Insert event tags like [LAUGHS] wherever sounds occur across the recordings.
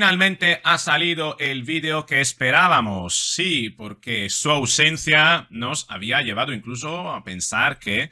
Finalmente ha salido el vídeo que esperábamos, sí, porque su ausencia nos había llevado incluso a pensar que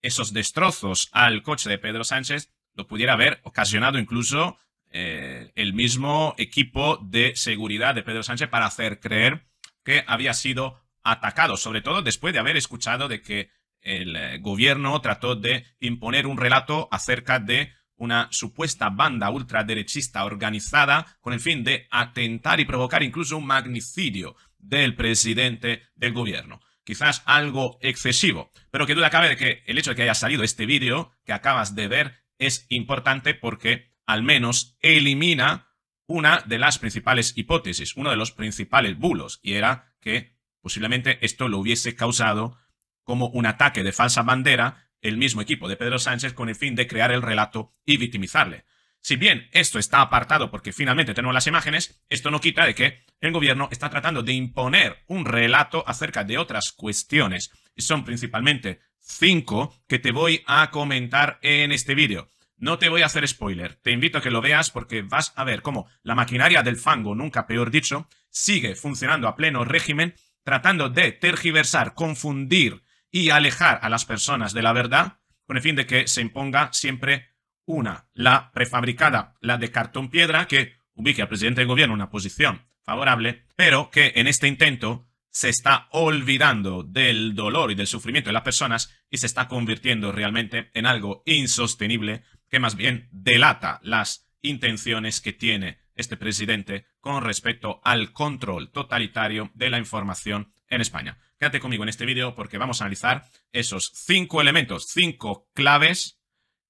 esos destrozos al coche de Pedro Sánchez lo pudiera haber ocasionado incluso eh, el mismo equipo de seguridad de Pedro Sánchez para hacer creer que había sido atacado, sobre todo después de haber escuchado de que el eh, gobierno trató de imponer un relato acerca de una supuesta banda ultraderechista organizada con el fin de atentar y provocar incluso un magnicidio del presidente del gobierno. Quizás algo excesivo, pero que duda cabe de que el hecho de que haya salido este vídeo que acabas de ver es importante porque al menos elimina una de las principales hipótesis, uno de los principales bulos, y era que posiblemente esto lo hubiese causado como un ataque de falsa bandera el mismo equipo de Pedro Sánchez con el fin de crear el relato y victimizarle. Si bien esto está apartado porque finalmente tenemos las imágenes, esto no quita de que el gobierno está tratando de imponer un relato acerca de otras cuestiones, y son principalmente cinco que te voy a comentar en este vídeo. No te voy a hacer spoiler, te invito a que lo veas porque vas a ver cómo la maquinaria del fango, nunca peor dicho, sigue funcionando a pleno régimen, tratando de tergiversar, confundir y alejar a las personas de la verdad con el fin de que se imponga siempre una, la prefabricada, la de cartón piedra, que ubique al presidente del gobierno en una posición favorable, pero que en este intento se está olvidando del dolor y del sufrimiento de las personas y se está convirtiendo realmente en algo insostenible que más bien delata las intenciones que tiene este presidente con respecto al control totalitario de la información en España. Quédate conmigo en este vídeo porque vamos a analizar esos cinco elementos, cinco claves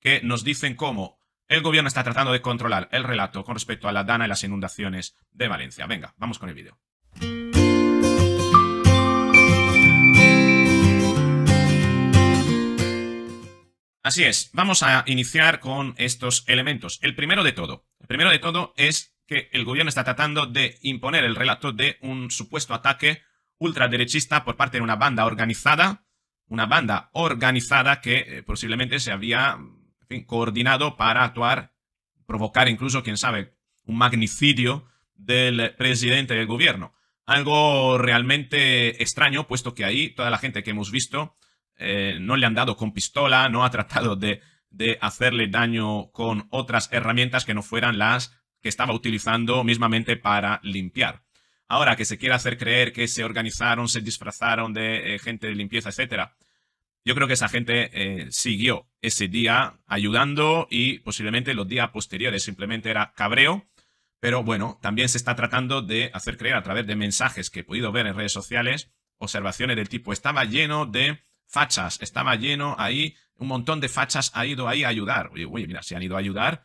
que nos dicen cómo el gobierno está tratando de controlar el relato con respecto a la dana y las inundaciones de Valencia. Venga, vamos con el vídeo. Así es, vamos a iniciar con estos elementos. El primero de todo, el primero de todo es que el gobierno está tratando de imponer el relato de un supuesto ataque ultraderechista por parte de una banda organizada, una banda organizada que eh, posiblemente se había coordinado para actuar, provocar incluso, quién sabe, un magnicidio del presidente del gobierno. Algo realmente extraño, puesto que ahí toda la gente que hemos visto eh, no le han dado con pistola, no ha tratado de, de hacerle daño con otras herramientas que no fueran las que estaba utilizando mismamente para limpiar. Ahora que se quiere hacer creer que se organizaron, se disfrazaron de eh, gente de limpieza, etcétera. Yo creo que esa gente eh, siguió ese día ayudando y posiblemente los días posteriores simplemente era cabreo. Pero bueno, también se está tratando de hacer creer a través de mensajes que he podido ver en redes sociales, observaciones del tipo, estaba lleno de fachas, estaba lleno ahí, un montón de fachas ha ido ahí a ayudar. Oye, mira, si han ido a ayudar,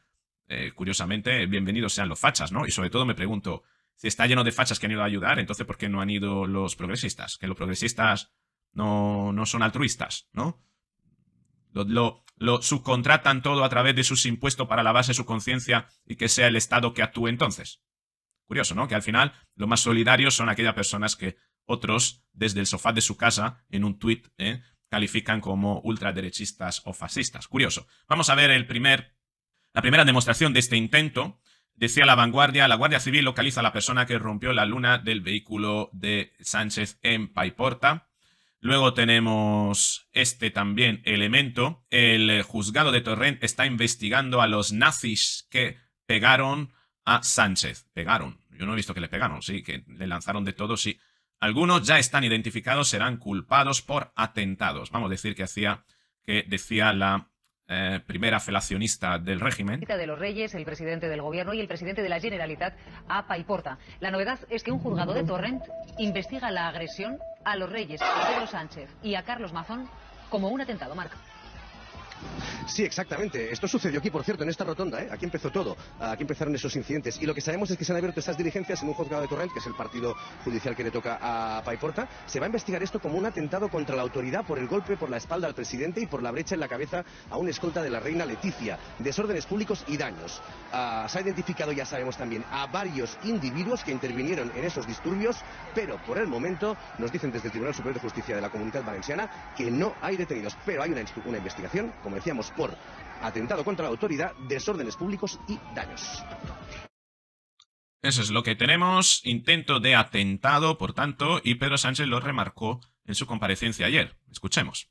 eh, curiosamente, bienvenidos sean los fachas, ¿no? Y sobre todo me pregunto, si está lleno de fachas que han ido a ayudar, entonces ¿por qué no han ido los progresistas? Que los progresistas no, son altruistas, ¿no? Lo, subcontratan todo a través de sus impuestos para la base de su conciencia y que sea el Estado que actúe entonces. Curioso, ¿no? Que al final los más solidarios son aquellas personas que otros, desde el sofá de su casa, en un tuit, ¿eh? califican como ultraderechistas o fascistas. Curioso. Vamos a ver el primer, la primera demostración de este intento Decía la vanguardia, la Guardia Civil localiza a la persona que rompió la luna del vehículo de Sánchez en Paiporta. Luego tenemos este también elemento. El eh, juzgado de Torrent está investigando a los nazis que pegaron a Sánchez. Pegaron. Yo no he visto que le pegaron, sí, que le lanzaron de todo, sí. Algunos ya están identificados, serán culpados por atentados. Vamos a decir que que decía la eh, primera felacionista del régimen. ...de los Reyes, el presidente del gobierno y el presidente de la Generalitat a Porta La novedad es que un juzgado de Torrent investiga la agresión a los Reyes, a Pedro Sánchez y a Carlos Mazón como un atentado, Marco. Sí, exactamente. Esto sucedió aquí, por cierto, en esta rotonda. ¿eh? Aquí empezó todo. Aquí empezaron esos incidentes. Y lo que sabemos es que se han abierto esas diligencias en un juzgado de Torrent, que es el partido judicial que le toca a Paiporta. Se va a investigar esto como un atentado contra la autoridad por el golpe por la espalda al presidente y por la brecha en la cabeza a un escolta de la reina Leticia. Desórdenes públicos y daños. Ah, se ha identificado, ya sabemos también, a varios individuos que intervinieron en esos disturbios, pero por el momento nos dicen desde el Tribunal Superior de Justicia de la Comunidad Valenciana que no hay detenidos. Pero hay una, una investigación, como decíamos, por atentado contra la autoridad, desórdenes públicos y daños. Eso es lo que tenemos, intento de atentado, por tanto, y Pedro Sánchez lo remarcó en su comparecencia ayer. Escuchemos.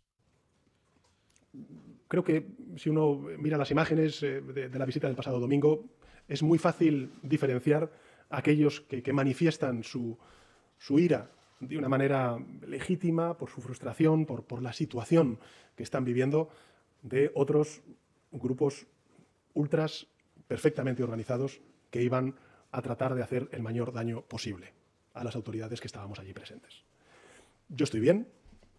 Creo que si uno mira las imágenes eh, de, la visita del pasado domingo, es muy fácil diferenciar aquellos que, manifiestan su, su, ira de una manera legítima por su frustración, por la situación que están viviendo, de otros grupos ultras perfectamente organizados que iban a tratar de hacer el mayor daño posible a las autoridades que estábamos allí presentes. Yo estoy bien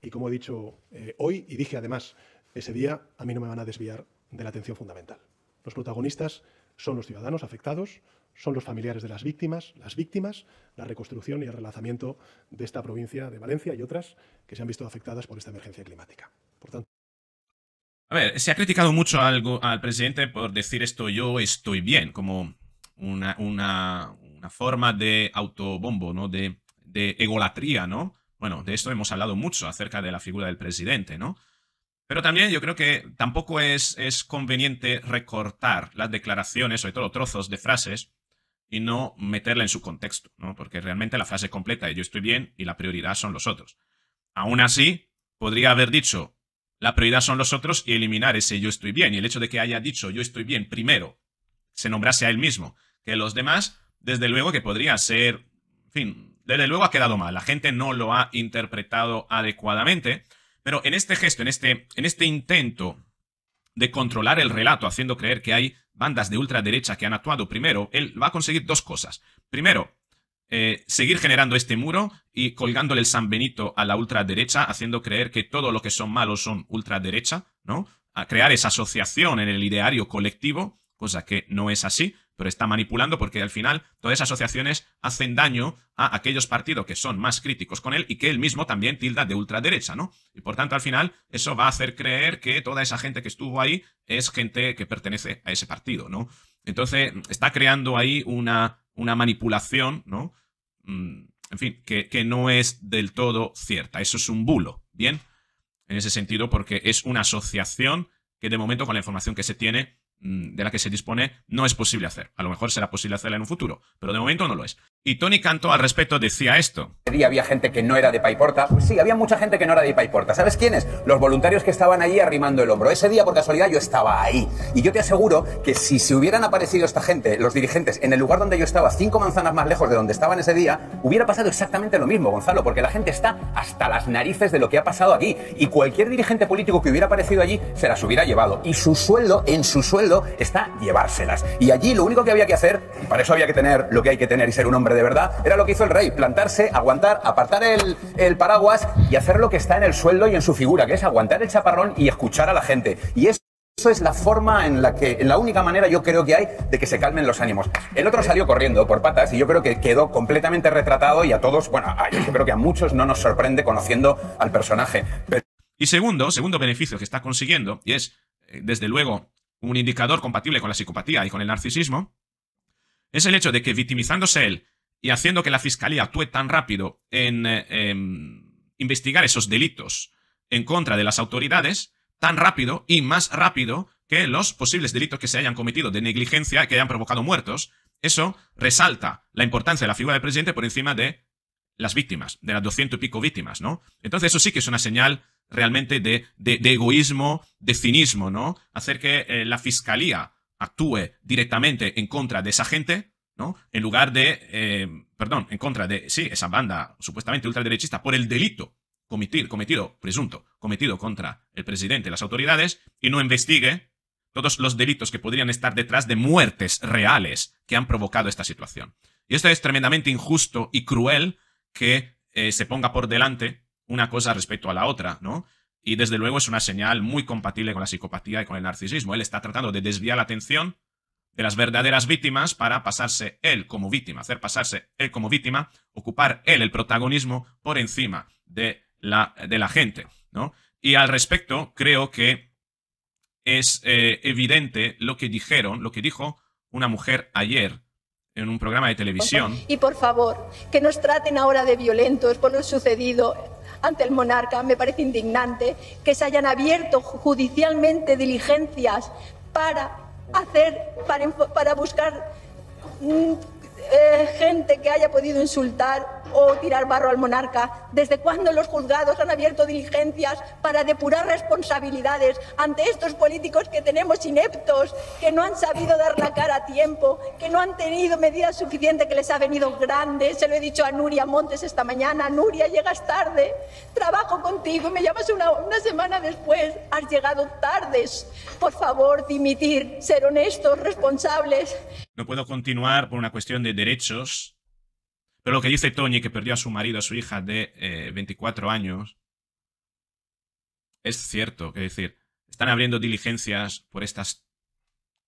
y como he dicho eh, hoy y dije además ese día, a mí no me van a desviar de la atención fundamental. Los protagonistas son los ciudadanos afectados, son los familiares de las víctimas, las víctimas, la reconstrucción y el relanzamiento de esta provincia de Valencia y otras que se han visto afectadas por esta emergencia climática. Por tanto, a ver, se ha criticado mucho al presidente por decir esto yo estoy bien, como una, forma de autobombo, ¿no? De, de egolatría, ¿no? Bueno, de esto hemos hablado mucho acerca de la figura del presidente, ¿no? Pero también yo creo que tampoco es, es conveniente recortar las declaraciones, sobre todo trozos de frases, y no meterla en su contexto, ¿no? Porque realmente la frase completa es yo estoy bien y la prioridad son los otros. Aún así, podría haber dicho la prioridad son los otros y eliminar ese yo estoy bien. Y el hecho de que haya dicho yo estoy bien primero, se nombrase a él mismo, que los demás, desde luego que podría ser, en fin, desde luego ha quedado mal. La gente no lo ha interpretado adecuadamente. Pero en este gesto, en este, en este intento de controlar el relato, haciendo creer que hay bandas de ultraderecha que han actuado primero, él va a conseguir dos cosas. Primero, eh, seguir generando este muro y colgándole el San Benito a la ultraderecha, haciendo creer que todo lo que son malos son ultraderecha, ¿no? A crear esa asociación en el ideario colectivo, cosa que no es así, pero está manipulando porque al final todas esas asociaciones hacen daño a aquellos partidos que son más críticos con él y que él mismo también tilda de ultraderecha, ¿no? Y por tanto al final eso va a hacer creer que toda esa gente que estuvo ahí es gente que pertenece a ese partido, ¿no? Entonces está creando ahí una una manipulación, ¿no? Mm, en fin, que, no es del todo cierta. Eso es un bulo, ¿bien? En ese sentido, porque es una asociación que de momento con la información que se tiene, mm, de la que se dispone, no es posible hacer. A lo mejor será posible hacerla en un futuro, pero de momento no lo es. Y Tony Canto al respecto decía esto. Había gente que no era de Paiporta. Pues sí, había mucha gente que no era de Paiporta. ¿Sabes quiénes? Los voluntarios que estaban allí arrimando el hombro. Ese día, por casualidad, yo estaba ahí. Y yo te aseguro que si se hubieran aparecido esta gente, los dirigentes, en el lugar donde yo estaba, cinco manzanas más lejos de donde estaban ese día, hubiera pasado exactamente lo mismo, Gonzalo, porque la gente está hasta las narices de lo que ha pasado aquí. Y cualquier dirigente político que hubiera aparecido allí se las hubiera llevado. Y su sueldo, en su sueldo, está llevárselas. Y allí lo único que había que hacer, para eso había que tener lo que hay que tener y ser un hombre de verdad. Era lo que hizo el rey, plantarse, aguantar, apartar el, el paraguas y hacer lo que está en el sueldo y en su figura, que es aguantar el chaparrón y escuchar a la gente. Y eso es la forma en la que, la única manera yo creo que hay de que se calmen los ánimos. El otro salió corriendo por patas y yo creo que quedó completamente retratado y a todos, bueno, yo creo que a muchos no nos sorprende conociendo al personaje. Y segundo, segundo beneficio que está consiguiendo, y es, eh, desde luego, un indicador compatible con la psicopatía y con el narcisismo, es el hecho de que victimizándose él y haciendo que la Fiscalía actúe tan rápido eh, en investigar esos delitos en contra de las autoridades, tan rápido y más rápido que los posibles delitos que se hayan cometido de negligencia que hayan provocado muertos, eso resalta la importancia de la figura del presidente por encima de las víctimas, de las doscientos y pico víctimas, ¿no? Entonces eso sí que es una señal realmente de, egoísmo, de cinismo, ¿no? Hacer que eh, la fiscalía actúe directamente en contra de esa gente en lugar de, eh, perdón, en contra de, sí, esa banda supuestamente ultraderechista por el delito cometido, presunto, cometido contra el presidente y las autoridades, y no investigue todos los delitos que podrían estar detrás de muertes reales que han provocado esta situación. Y esto es tremendamente injusto y cruel que eh, se ponga por delante una cosa respecto a la otra, ¿no? Y desde luego es una señal muy compatible con la psicopatía y con el narcisismo. Él está tratando de desviar la atención de las verdaderas víctimas para pasarse él como víctima, hacer pasarse él como víctima, ocupar él el protagonismo por encima de la, de la gente, ¿no? Y al respecto, creo que es eh, evidente lo que dijeron, lo que dijo una mujer ayer en un programa de televisión. Y por favor, que nos traten ahora de violentos por lo sucedido ante el monarca. Me parece indignante que se hayan abierto judicialmente diligencias para hacer para, para buscar mm, eh, gente que haya podido insultar o tirar barro al monarca? ¿Desde cuándo los juzgados han abierto diligencias para depurar responsabilidades ante estos políticos que tenemos ineptos, que no han sabido dar la cara a tiempo, que no han tenido medidas suficientes que les ha venido grande? Se lo he dicho a Nuria Montes esta mañana. Nuria, llegas tarde, trabajo contigo me llamas una, semana después. Has llegado tardes. Por favor, dimitir, ser honestos, responsables. No puedo continuar por una cuestión de derechos pero lo que dice Tony, que perdió a su marido, a su hija de 24 eh, años, es cierto. Es decir, están abriendo diligencias por estas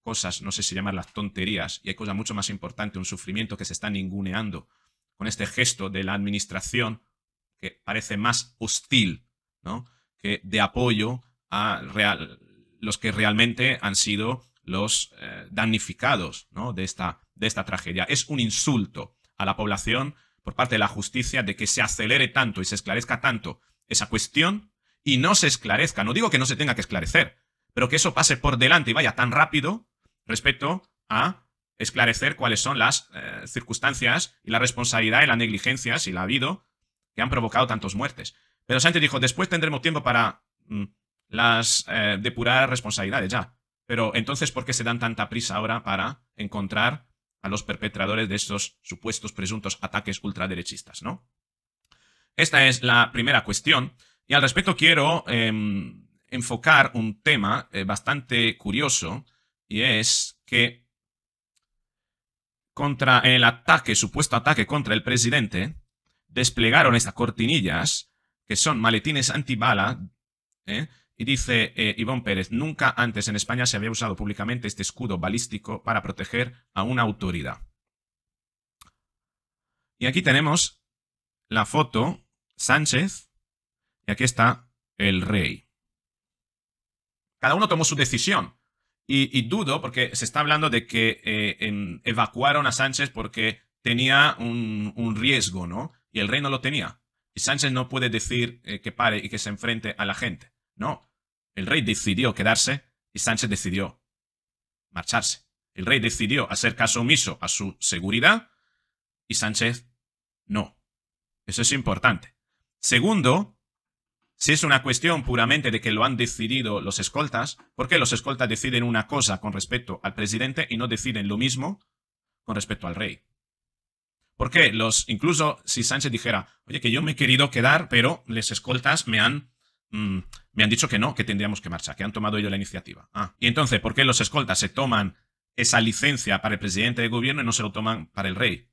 cosas, no sé si llamarlas tonterías, y hay cosa mucho más importante, un sufrimiento que se está ninguneando con este gesto de la administración que parece más hostil, ¿no? Que de apoyo a real, los que realmente han sido los eh, damnificados, ¿no? de esta tragedia. Es un insulto a la población por parte de la justicia de que se acelere tanto y se esclarezca tanto esa cuestión y no se esclarezca. No digo que no se tenga que esclarecer, pero que eso pase por delante y vaya tan rápido respecto a esclarecer cuáles son las eh, circunstancias y la responsabilidad y la negligencia, si la ha habido, que han provocado tantos muertes. Pero Sánchez dijo, después tendremos tiempo para mm, las eh, depurar responsabilidades ya. Pero entonces, ¿por qué se dan tanta prisa ahora para encontrar a los perpetradores de estos supuestos presuntos ataques ultraderechistas, ¿no? Esta es la primera cuestión. Y al respecto quiero em, enfocar un tema eh, bastante curioso y es que contra el ataque, supuesto ataque contra el presidente, desplegaron estas cortinillas que son maletines antibala ¿eh? Y dice eh, Iván Pérez, nunca antes en España se había usado públicamente este escudo balístico para proteger a una autoridad. Y aquí tenemos la foto Sánchez y aquí está el rey. Cada uno tomó su decisión. Y, dudo, porque se está hablando de que eh, evacuaron a Sánchez porque tenía un, riesgo, ¿no? Y el rey no lo tenía. Y Sánchez no puede decir eh, que pare y que se enfrente a la gente. No, el rey decidió quedarse y Sánchez decidió marcharse. El rey decidió hacer caso omiso a su seguridad y Sánchez no. Eso es importante. Segundo, si es una cuestión puramente de que lo han decidido los escoltas, ¿por qué los escoltas deciden una cosa con respecto al presidente y no deciden lo mismo con respecto al rey? ¿Por qué los, incluso si Sánchez dijera, oye, que yo me he querido quedar, pero los escoltas me han Mm, me han dicho que no, que tendríamos que marchar, que han tomado ellos la iniciativa. Ah, y entonces, ¿por qué los escoltas se toman esa licencia para el presidente de gobierno y no se lo toman para el rey?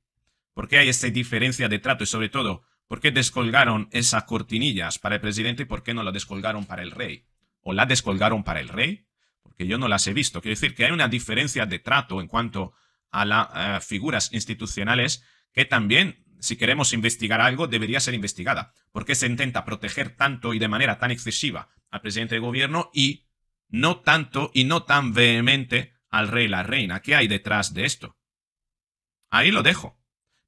¿Por qué hay esta diferencia de trato y sobre todo, por qué descolgaron esas cortinillas para el presidente y por qué no la descolgaron para el rey? ¿O la descolgaron para el rey? Porque yo no las he visto. Quiero decir que hay una diferencia de trato en cuanto a las eh, figuras institucionales que también si queremos investigar algo, debería ser investigada. ¿Por qué se intenta proteger tanto y de manera tan excesiva al presidente de gobierno y no tanto y no tan vehemente al rey y la reina? ¿Qué hay detrás de esto? Ahí lo dejo.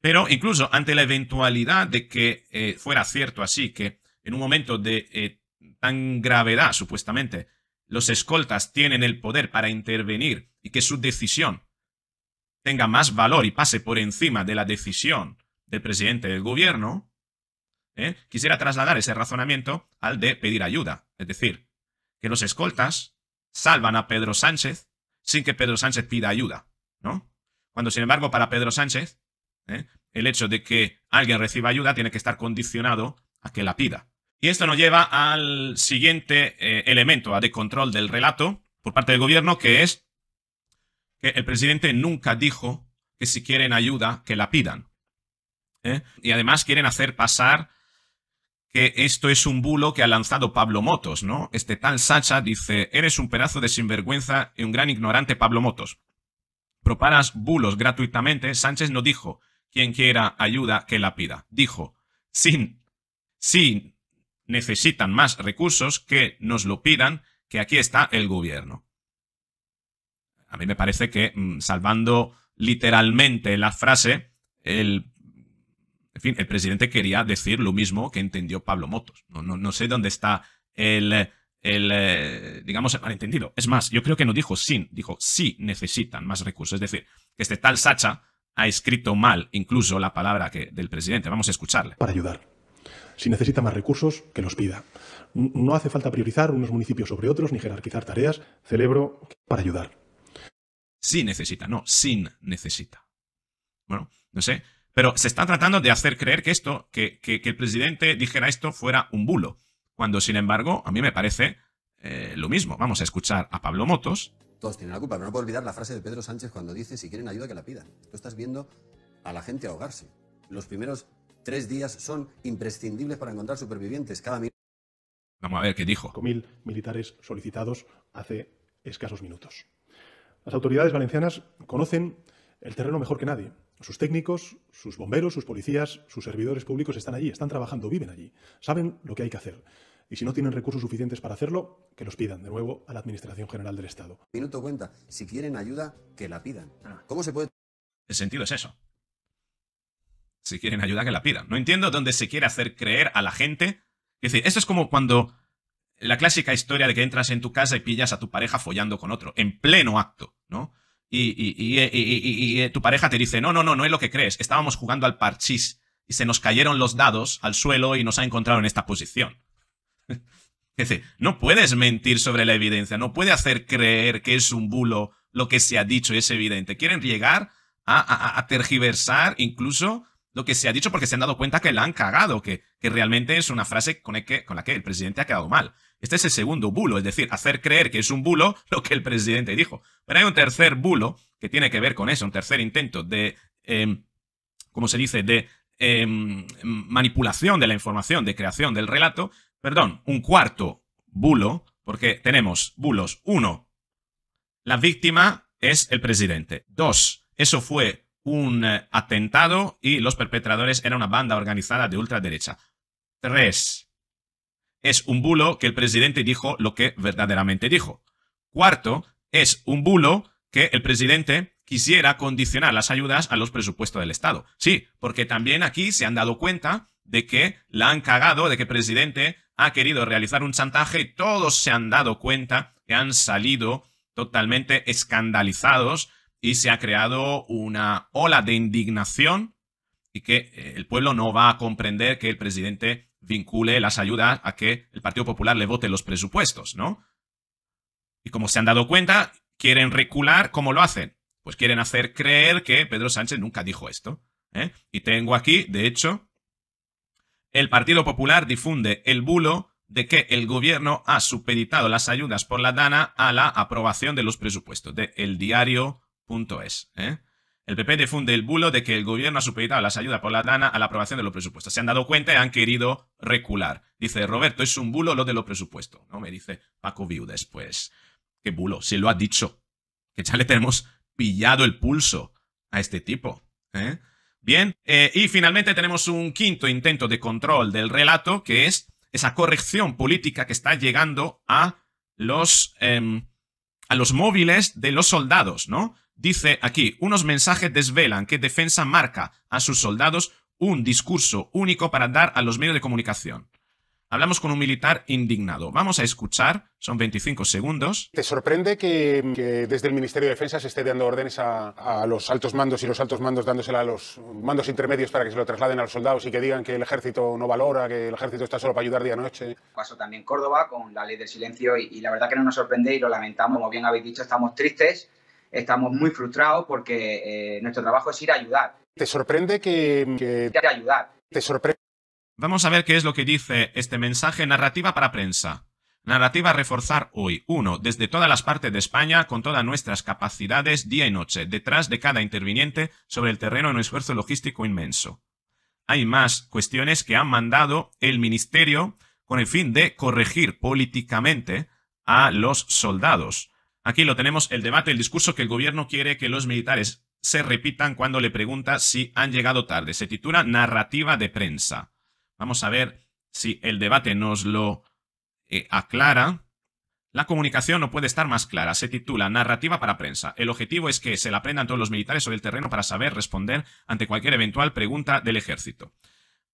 Pero incluso ante la eventualidad de que eh, fuera cierto así, que en un momento de eh, tan gravedad, supuestamente, los escoltas tienen el poder para intervenir y que su decisión tenga más valor y pase por encima de la decisión del presidente del gobierno, ¿eh? quisiera trasladar ese razonamiento al de pedir ayuda. Es decir, que los escoltas salvan a Pedro Sánchez sin que Pedro Sánchez pida ayuda, ¿no? Cuando, sin embargo, para Pedro Sánchez, ¿eh? el hecho de que alguien reciba ayuda tiene que estar condicionado a que la pida. Y esto nos lleva al siguiente eh, elemento de control del relato por parte del gobierno, que es que el presidente nunca dijo que si quieren ayuda, que la pidan. ¿eh? Y además quieren hacer pasar que esto es un bulo que ha lanzado Pablo Motos, ¿no? Este tal Sacha dice, eres un pedazo de sinvergüenza y un gran ignorante Pablo Motos. Proparas bulos gratuitamente, Sánchez no dijo, quien quiera ayuda que la pida. Dijo, sin, si necesitan más recursos, que nos lo pidan, que aquí está el gobierno. A mí me parece que, mm, salvando literalmente la frase, el en fin, el presidente quería decir lo mismo que entendió Pablo Motos. No, sé dónde está el, eh, digamos, el malentendido. Es más, yo creo que no dijo sin, dijo sí necesitan más recursos. Es decir, que este tal Sacha ha escrito mal incluso la palabra que, del presidente. Vamos a escucharle. Para ayudar. Si necesita más recursos, que los pida. No hace falta priorizar unos municipios sobre otros ni jerarquizar tareas. Celebro para ayudar. Sí necesita, no, sin necesita. Bueno, no sé. Pero se está tratando de hacer creer que esto, que, el presidente dijera esto fuera un bulo. Cuando, sin embargo, a mí me parece eh, lo mismo. Vamos a escuchar a Pablo Motos. Todos tienen la culpa, pero no puedo olvidar la frase de Pedro Sánchez cuando dice, si quieren ayuda, que la pidan. Tú estás viendo a la gente ahogarse. Los primeros tres días son imprescindibles para encontrar supervivientes. Cada minuto. Vamos a ver qué dijo. Mil militares solicitados hace escasos minutos. Las autoridades valencianas conocen el terreno mejor que nadie sus técnicos, sus bomberos, sus policías, sus servidores públicos están allí, están trabajando, viven allí, saben lo que hay que hacer. Y si no tienen recursos suficientes para hacerlo, que los pidan de nuevo a la Administración General del Estado. Minuto cuenta, si quieren ayuda, que la pidan. Ah. ¿Cómo se puede...? El sentido es eso. Si quieren ayuda, que la pidan. No entiendo dónde se quiere hacer creer a la gente. Es decir, esto es como cuando la clásica historia de que entras en tu casa y pillas a tu pareja follando con otro, en pleno acto, ¿no? y, eh, tu pareja te dice, no, no, no, no es lo que crees, estábamos jugando al parchís y se nos cayeron los dados al suelo y nos ha encontrado en esta posición. [LAUGHS] no puedes mentir sobre la evidencia, no puede hacer creer que es un bulo lo que se ha dicho y es evidente. Quieren llegar a, tergiversar incluso lo que se ha dicho porque se han dado cuenta que la han cagado, que, realmente es una frase con, e que, con la que el presidente ha quedado mal. Este es el segundo bulo, es decir, hacer creer que es un bulo lo que el presidente dijo. Pero hay un tercer bulo que tiene que ver con eso, un tercer intento de, como em, ¿cómo se dice?, de em, manipulación de la información, de creación del relato. Perdón, un cuarto bulo, porque tenemos bulos. Uno, la víctima es el presidente. Dos, eso fue un eh, atentado y los perpetradores eran una banda organizada de ultraderecha. Tres, es un bulo que el presidente dijo lo que verdaderamente dijo. Cuarto, es un bulo que el presidente quisiera condicionar las ayudas a los presupuestos del Estado. Sí, porque también aquí se han dado cuenta de que la han cagado, de que el presidente ha querido realizar un chantaje y todos se han dado cuenta que han salido totalmente escandalizados y se ha creado una ola de indignación y que el pueblo no va a comprender que el presidente vincule las ayudas a que el Partido Popular le vote los presupuestos, ¿no? Y como se han dado cuenta, quieren recular, ¿cómo lo hacen? Pues quieren hacer creer que Pedro Sánchez nunca dijo esto. ¿eh? Y tengo aquí, de hecho, el Partido Popular difunde el bulo de que el gobierno ha supeditado las ayudas por la DANA a la aprobación de los presupuestos, de eldiario.es. ¿eh? El PP defunde el bulo de que el gobierno ha supeditado las ayudas por la dana a la aprobación de los presupuestos. Se han dado cuenta y han querido recular. Dice Roberto, es un bulo lo de los presupuestos. No me dice Paco View después. Qué bulo, se lo ha dicho. Que ya le tenemos pillado el pulso a este tipo. ¿eh? Bien, eh, y finalmente tenemos un quinto intento de control del relato, que es esa corrección política que está llegando a los, em, a los móviles de los soldados, ¿no? Dice aquí, unos mensajes desvelan que Defensa marca a sus soldados un discurso único para dar a los medios de comunicación. Hablamos con un militar indignado. Vamos a escuchar, son 25 segundos. ¿Te sorprende que, desde el Ministerio de Defensa se esté dando órdenes a, los altos mandos y los altos mandos dándosela a los mandos intermedios para que se lo trasladen a los soldados y que digan que el ejército no valora, que el ejército está solo para ayudar día y noche? Pasó también Córdoba con la ley del silencio y, y la verdad que no nos sorprende y lo lamentamos. Como bien habéis dicho, estamos tristes estamos muy frustrados porque eh, nuestro trabajo es ir a ayudar. ¿Te sorprende que, ayudar? sorprende? Vamos a ver qué es lo que dice este mensaje narrativa para prensa. Narrativa reforzar hoy. ...uno, Desde todas las partes de España, con todas nuestras capacidades, día y noche, detrás de cada interviniente, sobre el terreno en un esfuerzo logístico inmenso. Hay más cuestiones que han mandado el Ministerio con el fin de corregir políticamente a los soldados. Aquí lo tenemos, el debate, el discurso que el gobierno quiere que los militares se repitan cuando le pregunta si han llegado tarde. Se titula Narrativa de prensa. Vamos a ver si el debate nos lo eh, aclara. La comunicación no puede estar más clara. Se titula Narrativa para prensa. El objetivo es que se la aprendan todos los militares sobre el terreno para saber responder ante cualquier eventual pregunta del ejército.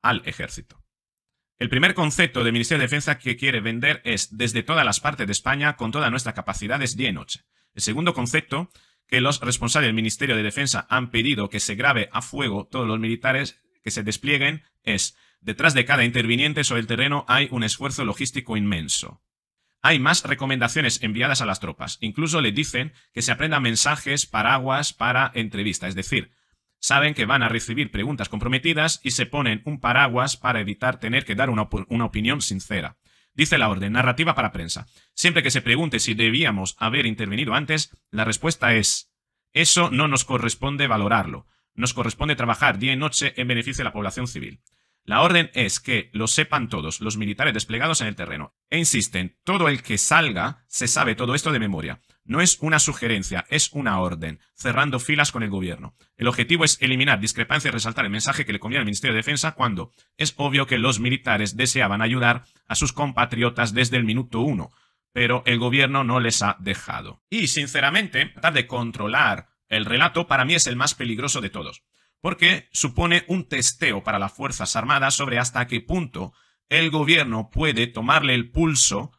Al ejército. El primer concepto del Ministerio de Defensa que quiere vender es desde todas las partes de España con todas nuestras capacidades día y noche. El segundo concepto que los responsables del Ministerio de Defensa han pedido que se grabe a fuego todos los militares que se desplieguen es detrás de cada interviniente sobre el terreno hay un esfuerzo logístico inmenso. Hay más recomendaciones enviadas a las tropas. Incluso le dicen que se aprendan mensajes, paraguas para entrevistas, Es decir, saben que van a recibir preguntas comprometidas y se ponen un paraguas para evitar tener que dar una, opinión sincera. Dice la orden, narrativa para prensa. Siempre que se pregunte si debíamos haber intervenido antes, la respuesta es, eso no nos corresponde valorarlo. Nos corresponde trabajar día y noche en beneficio de la población civil. La orden es que lo sepan todos los militares desplegados en el terreno. E insisten, todo el que salga se sabe todo esto de memoria. No es una sugerencia, es una orden, cerrando filas con el gobierno. El objetivo es eliminar discrepancias y resaltar el mensaje que le conviene al Ministerio de Defensa cuando es obvio que los militares deseaban ayudar a sus compatriotas desde el minuto uno, pero el gobierno no les ha dejado. Y, sinceramente, tratar de controlar el relato para mí es el más peligroso de todos, porque supone un testeo para las Fuerzas Armadas sobre hasta qué punto el gobierno puede tomarle el pulso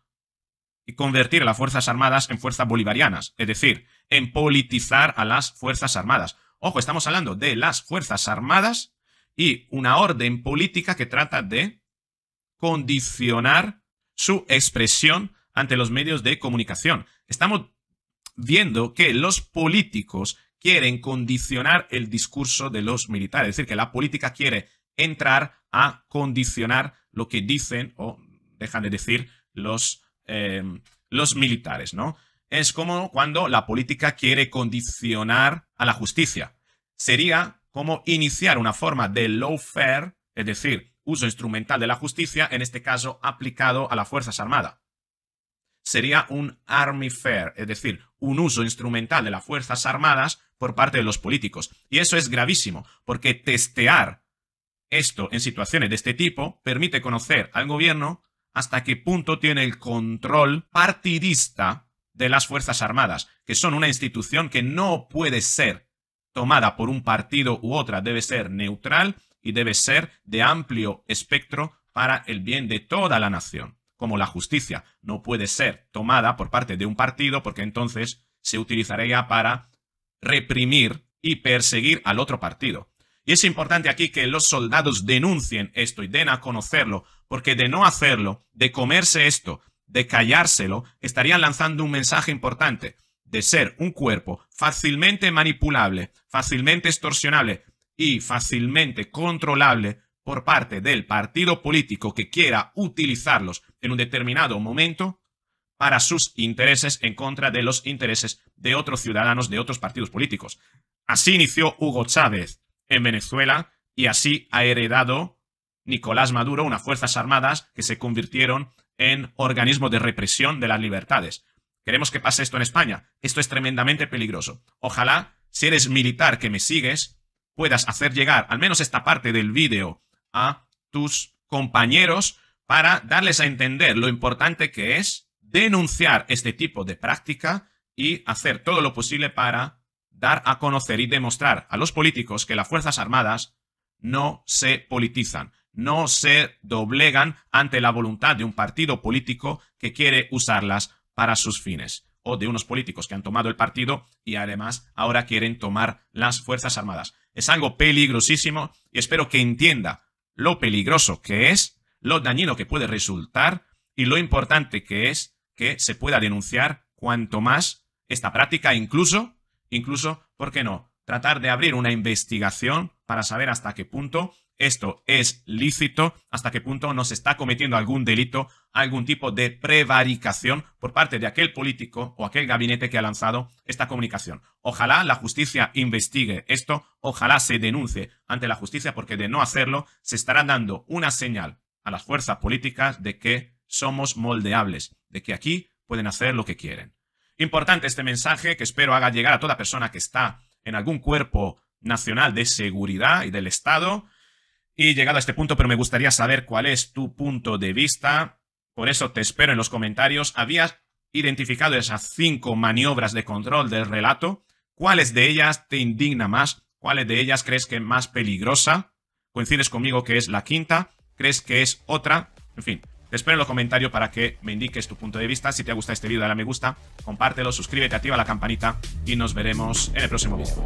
y convertir a las Fuerzas Armadas en fuerzas bolivarianas, es decir, en politizar a las Fuerzas Armadas. Ojo, estamos hablando de las Fuerzas Armadas y una orden política que trata de condicionar su expresión ante los medios de comunicación. Estamos viendo que los políticos quieren condicionar el discurso de los militares, es decir, que la política quiere entrar a condicionar lo que dicen o dejan de decir los eh, los militares, ¿no? Es como cuando la política quiere condicionar a la justicia. Sería como iniciar una forma de fair, es decir, uso instrumental de la justicia, en este caso aplicado a las Fuerzas Armadas. Sería un army fair, es decir, un uso instrumental de las Fuerzas Armadas por parte de los políticos. Y eso es gravísimo, porque testear esto en situaciones de este tipo permite conocer al gobierno hasta qué punto tiene el control partidista de las Fuerzas Armadas, que son una institución que no puede ser tomada por un partido u otra, debe ser neutral y debe ser de amplio espectro para el bien de toda la nación, como la justicia no puede ser tomada por parte de un partido porque entonces se utilizaría para reprimir y perseguir al otro partido. Y es importante aquí que los soldados denuncien esto y den a conocerlo, porque de no hacerlo, de comerse esto, de callárselo, estarían lanzando un mensaje importante de ser un cuerpo fácilmente manipulable, fácilmente extorsionable y fácilmente controlable por parte del partido político que quiera utilizarlos en un determinado momento para sus intereses en contra de los intereses de otros ciudadanos de otros partidos políticos. Así inició Hugo Chávez en Venezuela y así ha heredado Nicolás Maduro unas fuerzas armadas que se convirtieron en organismos de represión de las libertades. Queremos que pase esto en España. Esto es tremendamente peligroso. Ojalá, si eres militar que me sigues, puedas hacer llegar al menos esta parte del vídeo a tus compañeros para darles a entender lo importante que es denunciar este tipo de práctica y hacer todo lo posible para dar a conocer y demostrar a los políticos que las Fuerzas Armadas no se politizan, no se doblegan ante la voluntad de un partido político que quiere usarlas para sus fines, o de unos políticos que han tomado el partido y además ahora quieren tomar las Fuerzas Armadas. Es algo peligrosísimo y espero que entienda lo peligroso que es, lo dañino que puede resultar y lo importante que es que se pueda denunciar cuanto más esta práctica, incluso Incluso, ¿por qué no? Tratar de abrir una investigación para saber hasta qué punto esto es lícito, hasta qué punto se está cometiendo algún delito, algún tipo de prevaricación por parte de aquel político o aquel gabinete que ha lanzado esta comunicación. Ojalá la justicia investigue esto, ojalá se denuncie ante la justicia porque de no hacerlo se estará dando una señal a las fuerzas políticas de que somos moldeables, de que aquí pueden hacer lo que quieren. Importante este mensaje que espero haga llegar a toda persona que está en algún cuerpo nacional de seguridad y del Estado. Y llegado a este punto, pero me gustaría saber cuál es tu punto de vista. Por eso te espero en los comentarios. ¿Habías identificado esas cinco maniobras de control del relato? ¿Cuáles de ellas te indigna más? ¿Cuáles de ellas crees que es más peligrosa? ¿Coincides conmigo que es la quinta? ¿Crees que es otra? En fin, te espero en los comentarios para que me indiques tu punto de vista. Si te ha gustado este vídeo, dale me gusta, compártelo, suscríbete, activa la campanita y nos veremos en el próximo vídeo.